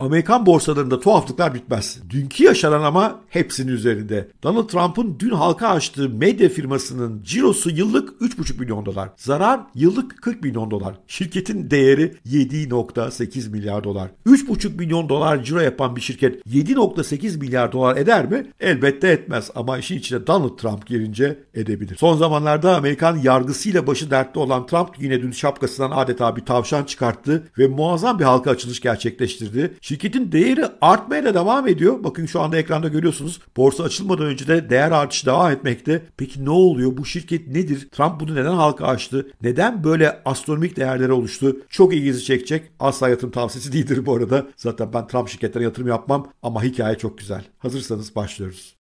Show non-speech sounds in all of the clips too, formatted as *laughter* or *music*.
Amerikan borsalarında tuhaflıklar bitmez. Dünkü yaşanan ama hepsinin üzerinde. Donald Trump'ın dün halka açtığı medya firmasının cirosu yıllık 3,5 milyon dolar. Zarar yıllık 40 milyon dolar. Şirketin değeri 7.8 milyar dolar. 3,5 milyon dolar ciro yapan bir şirket 7.8 milyar dolar eder mi? Elbette etmez ama işin içine Donald Trump girince edebilir. Son zamanlarda Amerikan yargısıyla başı dertte olan Trump yine dün şapkasından adeta bir tavşan çıkarttı ve muazzam bir halka açılış gerçekleştirdi. Şirketin değeri artmaya da devam ediyor. Bakın şu anda ekranda görüyorsunuz. Borsa açılmadan önce de değer artışı devam etmekte. Peki ne oluyor? Bu şirket nedir? Trump bunu neden halka açtı? Neden böyle astronomik değerlere oluştu? Çok ilginizi çekecek. Asla yatırım tavsiyesi *laughs* değildir bu arada. Zaten ben Trump şirketlerine yatırım yapmam ama hikaye çok güzel. Hazırsanız başlıyoruz.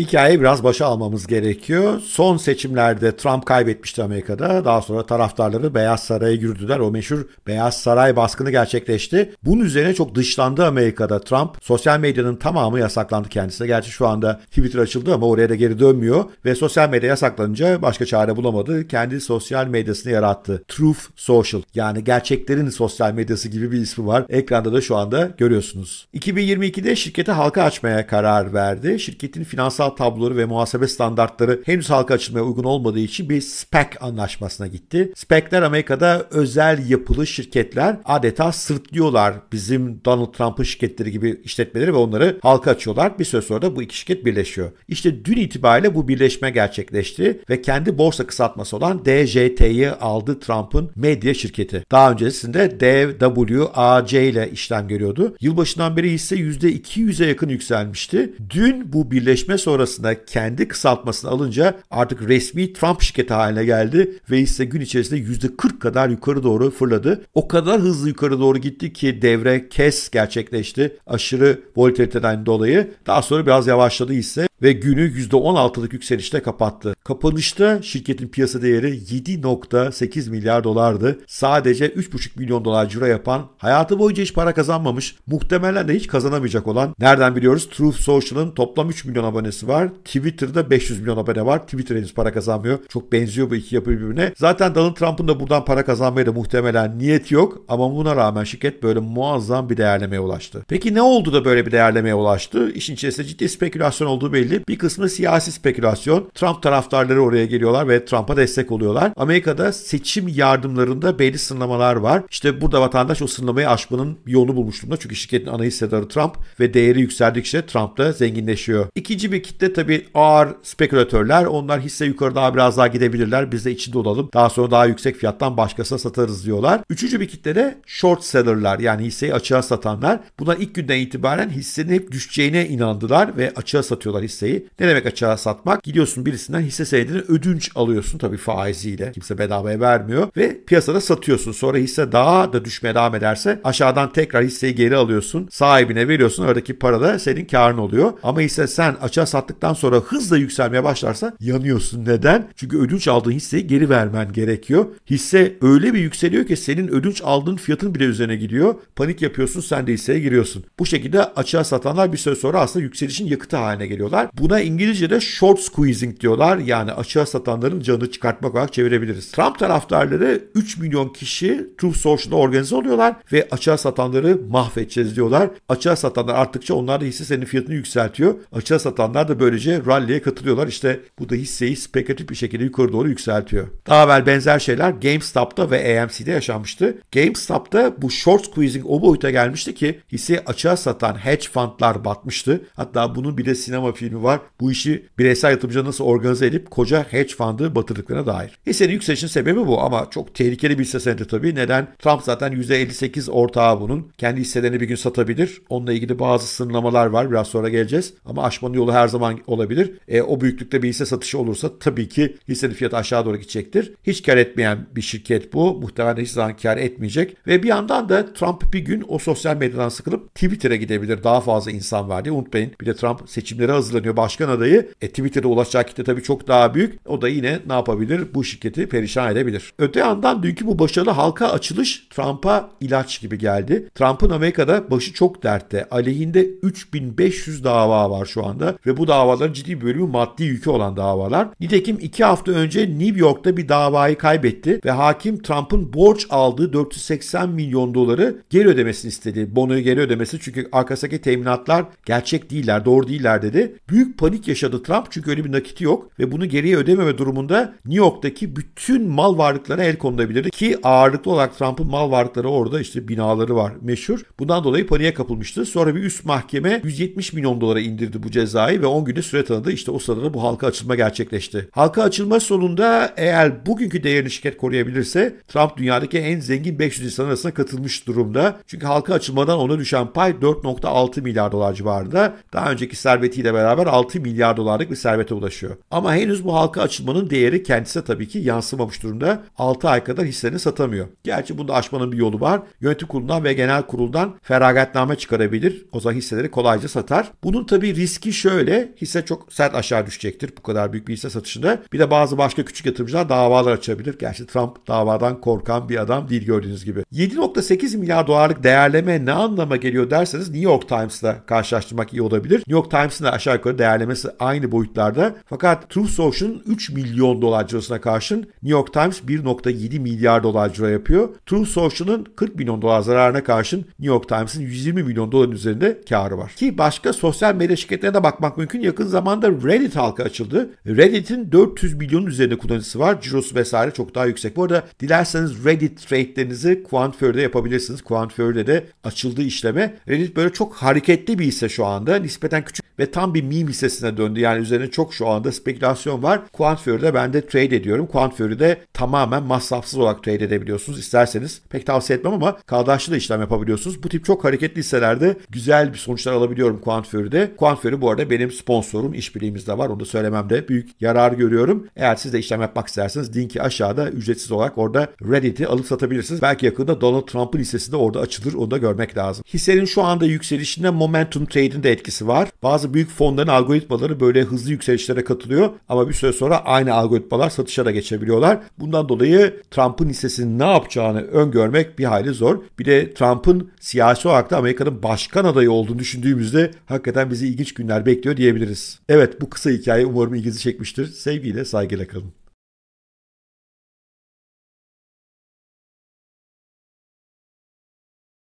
Hikayeyi biraz başa almamız gerekiyor. Son seçimlerde Trump kaybetmişti Amerika'da. Daha sonra taraftarları Beyaz Saray'a yürüdüler. O meşhur Beyaz Saray baskını gerçekleşti. Bunun üzerine çok dışlandı Amerika'da Trump. Sosyal medyanın tamamı yasaklandı kendisine. Gerçi şu anda Twitter açıldı ama oraya da geri dönmüyor. Ve sosyal medya yasaklanınca başka çare bulamadı. Kendi sosyal medyasını yarattı. Truth Social yani gerçeklerin sosyal medyası gibi bir ismi var. Ekranda da şu anda görüyorsunuz. 2022'de şirketi halka açmaya karar verdi. Şirketin finansal hata tabloları ve muhasebe standartları henüz halka açılmaya uygun olmadığı için bir SPAC anlaşmasına gitti. SPAC'ler Amerika'da özel yapılı şirketler adeta sırtlıyorlar bizim Donald Trump'ın şirketleri gibi işletmeleri ve onları halka açıyorlar. Bir süre sonra da bu iki şirket birleşiyor. İşte dün itibariyle bu birleşme gerçekleşti ve kendi borsa kısaltması olan DJT'yi aldı Trump'ın medya şirketi. Daha öncesinde DWAC ile işlem görüyordu. Yılbaşından beri hisse %200'e yakın yükselmişti. Dün bu birleşme sonrası sonrasında kendi kısaltmasını alınca artık resmi Trump şirketi haline geldi ve hisse gün içerisinde %40 kadar yukarı doğru fırladı. O kadar hızlı yukarı doğru gitti ki devre kes gerçekleşti aşırı volatiliteden dolayı. Daha sonra biraz yavaşladı ise ve günü %16'lık yükselişte kapattı. Kapanışta şirketin piyasa değeri 7.8 milyar dolardı. Sadece 3.5 milyon dolar ciro yapan, hayatı boyunca hiç para kazanmamış, muhtemelen de hiç kazanamayacak olan, nereden biliyoruz? Truth Social'ın toplam 3 milyon abonesi var. Twitter'da 500 milyon abone var. Twitter henüz para kazanmıyor. Çok benziyor bu iki yapı birbirine. Zaten Donald Trump'ın da buradan para kazanmaya da muhtemelen niyeti yok ama buna rağmen şirket böyle muazzam bir değerlemeye ulaştı. Peki ne oldu da böyle bir değerlemeye ulaştı? İşin içerisinde ciddi spekülasyon olduğu belli belli. Bir kısmı siyasi spekülasyon. Trump taraftarları oraya geliyorlar ve Trump'a destek oluyorlar. Amerika'da seçim yardımlarında belli sınırlamalar var. İşte burada vatandaş o sınırlamayı aşmanın yolunu bulmuş durumda. Çünkü şirketin ana hissedarı Trump ve değeri yükseldikçe Trump da zenginleşiyor. İkinci bir kitle tabii ağır spekülatörler. Onlar hisse yukarı daha biraz daha gidebilirler. Biz de içinde olalım. Daha sonra daha yüksek fiyattan başkasına satarız diyorlar. Üçüncü bir kitle de short sellerler yani hisseyi açığa satanlar. Bunlar ilk günden itibaren hissenin hep düşeceğine inandılar ve açığa satıyorlar hisse hisseyi. Ne demek açığa satmak? Gidiyorsun birisinden hisse senedini ödünç alıyorsun tabii faiziyle. Kimse bedavaya vermiyor ve piyasada satıyorsun. Sonra hisse daha da düşmeye devam ederse aşağıdan tekrar hisseyi geri alıyorsun. Sahibine veriyorsun. aradaki para da senin karın oluyor. Ama hisse sen açığa sattıktan sonra hızla yükselmeye başlarsa yanıyorsun. Neden? Çünkü ödünç aldığın hisseyi geri vermen gerekiyor. Hisse öyle bir yükseliyor ki senin ödünç aldığın fiyatın bile üzerine gidiyor. Panik yapıyorsun sen de hisseye giriyorsun. Bu şekilde açığa satanlar bir süre sonra aslında yükselişin yakıtı haline geliyorlar var. Buna İngilizce'de short squeezing diyorlar. Yani açığa satanların canını çıkartmak olarak çevirebiliriz. Trump taraftarları 3 milyon kişi Truth Social'da organize oluyorlar ve açığa satanları mahvedeceğiz diyorlar. Açığa satanlar arttıkça onlar da senin fiyatını yükseltiyor. Açığa satanlar da böylece rally'e katılıyorlar. İşte bu da hisseyi spekülatif bir şekilde yukarı doğru yükseltiyor. Daha evvel benzer şeyler GameStop'ta ve AMC'de yaşanmıştı. GameStop'ta bu short squeezing o boyuta gelmişti ki hisse açığa satan hedge fundlar batmıştı. Hatta bunun bir de sinema filmi albümü var. Bu işi bireysel yatırımcı nasıl organize edip koca hedge fundı batırdıklarına dair. Hissenin e, yükselişin sebebi bu ama çok tehlikeli bir hisse senedi tabii. Neden? Trump zaten %58 ortağı bunun. Kendi hisselerini bir gün satabilir. Onunla ilgili bazı sınırlamalar var. Biraz sonra geleceğiz. Ama aşmanın yolu her zaman olabilir. E, o büyüklükte bir hisse satışı olursa tabii ki hissenin fiyatı aşağı doğru gidecektir. Hiç kar etmeyen bir şirket bu. Muhtemelen hiç zaman kar etmeyecek. Ve bir yandan da Trump bir gün o sosyal medyadan sıkılıp Twitter'a gidebilir. Daha fazla insan var diye unutmayın. Bir de Trump seçimlere hazırlanıyor söyleniyor başkan adayı. E, Twitter'da ulaşacak kitle tabii çok daha büyük. O da yine ne yapabilir? Bu şirketi perişan edebilir. Öte yandan dünkü bu başarılı halka açılış Trump'a ilaç gibi geldi. Trump'ın Amerika'da başı çok dertte. Aleyhinde 3500 dava var şu anda ve bu davaların ciddi bir bölümü maddi yükü olan davalar. Nitekim 2 hafta önce New York'ta bir davayı kaybetti ve hakim Trump'ın borç aldığı 480 milyon doları geri ödemesini istedi. Bonoyu geri ödemesi çünkü arkasındaki teminatlar gerçek değiller, doğru değiller dedi. Büyük büyük panik yaşadı Trump çünkü öyle bir nakiti yok ve bunu geriye ödememe durumunda New York'taki bütün mal varlıklarına el konulabilirdi ki ağırlıklı olarak Trump'ın mal varlıkları orada işte binaları var meşhur. Bundan dolayı paniğe kapılmıştı. Sonra bir üst mahkeme 170 milyon dolara indirdi bu cezayı ve 10 günde süre tanıdı. İşte o sırada bu halka açılma gerçekleşti. Halka açılma sonunda eğer bugünkü değerini şirket koruyabilirse Trump dünyadaki en zengin 500 insan arasına katılmış durumda. Çünkü halka açılmadan ona düşen pay 4.6 milyar dolar civarında. Daha önceki servetiyle beraber 6 milyar dolarlık bir servete ulaşıyor. Ama henüz bu halka açılmanın değeri kendisine tabii ki yansımamış durumda. 6 ay kadar hisselerini satamıyor. Gerçi bunu da aşmanın bir yolu var. Yönetim kurulundan ve genel kuruldan feragatname çıkarabilir. O zaman hisseleri kolayca satar. Bunun tabii riski şöyle. Hisse çok sert aşağı düşecektir bu kadar büyük bir hisse satışında. Bir de bazı başka küçük yatırımcılar davalar açabilir. Gerçi Trump davadan korkan bir adam değil gördüğünüz gibi. 7.8 milyar dolarlık değerleme ne anlama geliyor derseniz New York Times'la karşılaştırmak iyi olabilir. New York Times'ın da aşağı yukarı değerlemesi aynı boyutlarda. Fakat Truth Social'ın 3 milyon dolar cirosuna karşın New York Times 1.7 milyar dolar ciro yapıyor. Truth Social'ın 40 milyon dolar zararına karşın New York Times'in 120 milyon doların üzerinde karı var. Ki başka sosyal medya şirketlerine de bakmak mümkün. Yakın zamanda Reddit halka açıldı. Reddit'in 400 milyonun üzerinde kullanıcısı var. Cirosu vesaire çok daha yüksek. Bu arada dilerseniz Reddit trade'lerinizi Quantfear'da yapabilirsiniz. Quantfear'de de açıldı işleme. Reddit böyle çok hareketli bir hisse şu anda. Nispeten küçük ve tam bir meme hissesine döndü. Yani üzerine çok şu anda spekülasyon var. Quantfury'de ben de trade ediyorum. Quantfury'de tamamen masrafsız olarak trade edebiliyorsunuz isterseniz. Pek tavsiye etmem ama kaldaşlı da işlem yapabiliyorsunuz. Bu tip çok hareketli hisselerde güzel bir sonuçlar alabiliyorum Quantfury'de. Quantfury bu arada benim sponsorum. işbirliğimizde var. Onu da söylememde büyük yarar görüyorum. Eğer siz de işlem yapmak isterseniz linki aşağıda ücretsiz olarak orada Reddit'i alıp satabilirsiniz. Belki yakında Donald Trump'ın hissesi de orada açılır. Onu da görmek lazım. Hissenin şu anda yükselişinde momentum trade'in de etkisi var. Bazı büyük fonların bunların algoritmaları böyle hızlı yükselişlere katılıyor ama bir süre sonra aynı algoritmalar satışa da geçebiliyorlar. Bundan dolayı Trump'ın hissesinin ne yapacağını öngörmek bir hayli zor. Bir de Trump'ın siyasi olarak da Amerika'nın başkan adayı olduğunu düşündüğümüzde hakikaten bizi ilginç günler bekliyor diyebiliriz. Evet bu kısa hikaye umarım ilginizi çekmiştir. Sevgiyle saygıyla kalın.